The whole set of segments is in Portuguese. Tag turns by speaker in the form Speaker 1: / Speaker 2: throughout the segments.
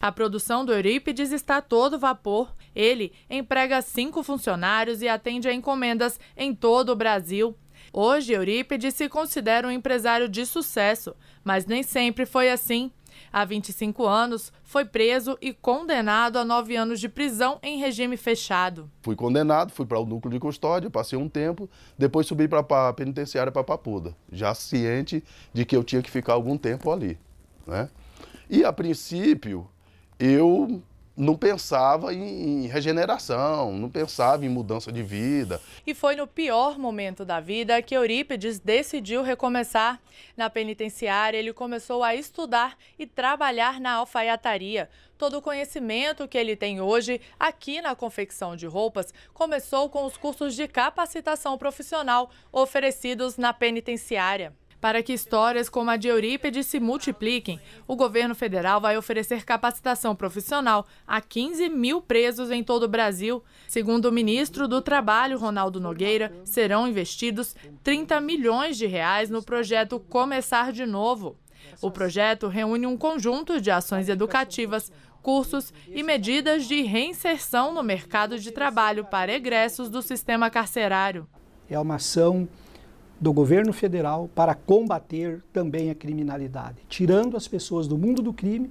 Speaker 1: A produção do Eurípides está todo vapor. Ele emprega cinco funcionários e atende a encomendas em todo o Brasil. Hoje, Eurípides se considera um empresário de sucesso, mas nem sempre foi assim. Há 25 anos, foi preso e condenado a nove anos de prisão em regime fechado.
Speaker 2: Fui condenado, fui para o núcleo de custódia, passei um tempo, depois subi para a penitenciária para Papuda, já ciente de que eu tinha que ficar algum tempo ali. Né? E, a princípio, eu não pensava em, regeneração, não pensava em mudança de vida.
Speaker 1: E foi no pior momento da vida que Eurípides decidiu recomeçar. Na penitenciária, ele começou a estudar e trabalhar na alfaiataria. Todo o conhecimento que ele tem hoje aqui na confecção de roupas começou com os cursos de capacitação profissional oferecidos na penitenciária. Para que histórias como a de Eurípedes se multipliquem, o governo federal vai oferecer capacitação profissional a 15 mil presos em todo o Brasil. Segundo o ministro do Trabalho, Ronaldo Nogueira, serão investidos 30 milhões de reais no projeto Começar de Novo. O projeto reúne um conjunto de ações educativas, cursos e medidas de reinserção no mercado de trabalho para egressos do sistema carcerário.
Speaker 3: É uma ação do governo federal para combater também a criminalidade, tirando as pessoas do mundo do crime,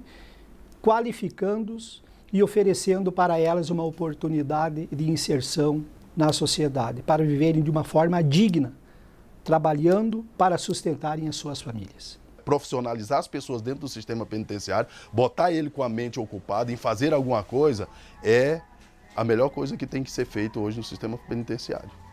Speaker 3: qualificando-os e oferecendo para elas uma oportunidade de inserção na sociedade, para viverem de uma forma digna, trabalhando para
Speaker 2: sustentarem
Speaker 3: as suas famílias
Speaker 2: profissionalizar as pessoas dentro do sistema penitenciário, botar ele com a mente ocupada em fazer alguma coisa, é a melhor coisa que tem que ser feito hoje no sistema penitenciário.